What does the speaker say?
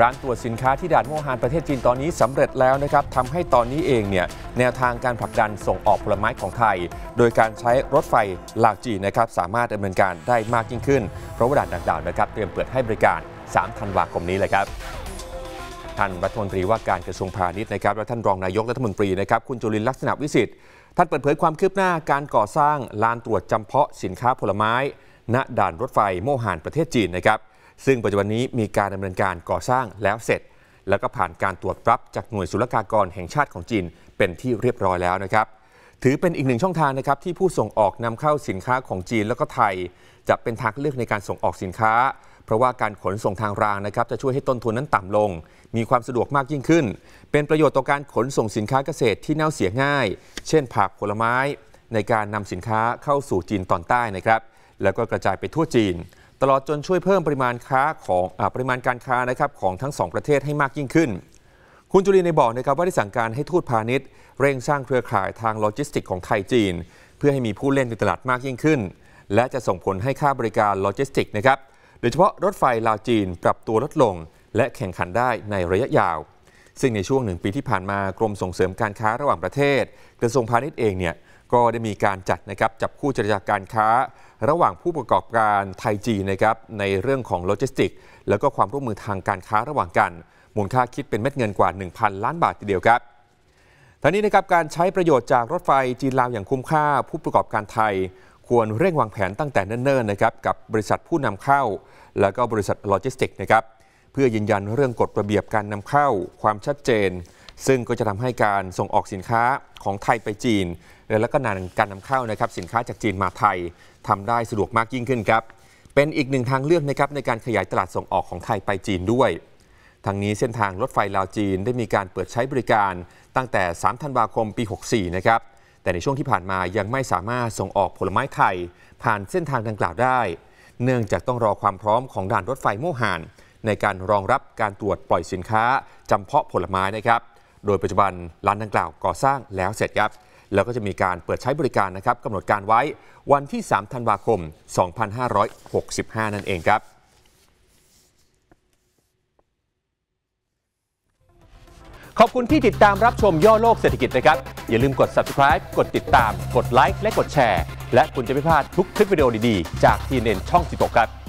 ร้านตรวจสินค้าที่ด่านโมฮานประเทศจีนตอนนี้สำเร็จแล้วนะครับทำให้ตอนนี้เองเนี่ยแนวทางการผลักดันส่งออกผลไม้ของไทย โดยการใช้รถไฟหลากจีนะครับสามารถดำเนินการได้มากยิ่งขึ้น เพราะว่าด่านดังกล่าวนะครับ เตรียมเปิดให้บริการ3ธันวาคมนี้เลยครับท่านรัฐมนตรีว่าการกระทรวงพาณิชย์นะครับและท่านรองนายกรัฐมนตรีนะครับคุณจุลินลักษณะวิสิทธิ์ท่านเปิดเผยความคืบหน้าการก่อสร้างลานตรวจจำเพาะสินค้าผลไม้ณด่านรถไฟโมฮานประเทศจีนนะครับซึ่งปัจจุบันนี้มีการดำเนินการก่อสร้างแล้วเสร็จ แล้วก็ผ่านการตรวจรับจากหน่วยศุลกากรแห่งชาติของจีน เป็นที่เรียบร้อยแล้วนะครับถือเป็นอีกหนึ่งช่องทางนะครับที่ผู้ส่งออกนำเข้าสินค้าของจีนแล้วก็ไทย จะเป็นทางเลือกในการส่งออกสินค้า เพราะว่าการขนส่งทางรางนะครับ จะช่วยให้ต้นทุนนั้นต่ำลง มีความสะดวกมากยิ่งขึ้น เป็นประโยชน์ต่อการขนส่งสินค้าเกษตรที่เน่าเสียง่าย เช่นผักผลไม้ในการนำสินค้าเข้าสู่จีนตอนใต้นะครับแล้วก็กระจายไปทั่วจีนตลอดจนช่วยเพิ่มปริมาณค้าของอปริมาณการค้านะครับของทั้งสองประเทศให้มากยิ่งขึ้น คุณจุลินในบอกนะครับว่าได้สั่งการให้ทูตพาณิชย์เร่งสร้างเครือข่ายทางโลจิสติกของไทยจีน เพื่อให้มีผู้เล่นในตลาดมากยิ่งขึ้น และจะส่งผลให้ค่าบริการโลจิสติกนะครับโดยเฉพาะรถไฟลาวจีนปรับตัวลดลงและแข่งขันได้ในระยะยาวซึ่งในช่วงหนึ่งปีที่ผ่านมากรมส่งเสริมการค้าระหว่างประเทศกระทรวงพาณิชย์เองเนี่ยก็ได้มีการจัดนะครับจับคู่เจรจาการค้า ระหว่างผู้ประกอบการไทยจีนะครับในเรื่องของโลจิสติกแล้วก็ความร่วมมือทางการค้าระหว่างกันมูลค่าคิดเป็นเม็ดเงินกว่า 1,000 ล้านบาททีเดียวครับทั้งนี้นะครับการใช้ประโยชน์จากรถไฟจีนลาวอย่างคุ้มค่า ผู้ประกอบการไทยควรเร่งวางแผนตั้งแต่เนิ่นๆนะครับกับบริษัทผู้นำเข้า แล้วก็บริษัทโลจิสติกนะครับพื่อยืนยันเรื่องกฎระเบียบการนำเข้าความชัดเจน ซึ่งก็จะทำให้การส่งออกสินค้าของไทยไปจีน และแล้วก็นานการนำเข้านะครับสินค้าจากจีนมาไทยทำได้สะดวกมากยิ่งขึ้นครับเป็นอีกหนึ่งทางเลือกนะครับในการขยายตลาดส่งออกของไทยไปจีนด้วยทางนี้เส้นทางรถไฟลาวจีนได้มีการเปิดใช้บริการตั้งแต่ 3 ธันวาคมปี 64นะครับแต่ในช่วงที่ผ่านมายังไม่สามารถส่งออกผลไม้ไทย ผ่านเส้นทางดังกล่าวได้ เนื่องจากต้องรอความพร้อมของด่านรถไฟโมหานในการรองรับการตรวจปล่อยสินค้า จำเพาะผลไม้นะครับ โดยปัจจุบันร้านดังกล่าวก่อสร้างแล้วเสร็จครับ แล้วก็จะมีการเปิดใช้บริการนะครับกำหนดการไว้วันที่ 3 ธันวาคม 2565 นั่นเองครับ ขอบคุณที่ติดตามรับชมย่อโลกเศรษฐกิจนะครับ อย่าลืมกด subscribe กดติดตามกดไลค์และกดแชร์ และคุณจะไม่พลาดทุกคลิปวิดีโอดีๆ จากทีเน็นช่อง16ครับ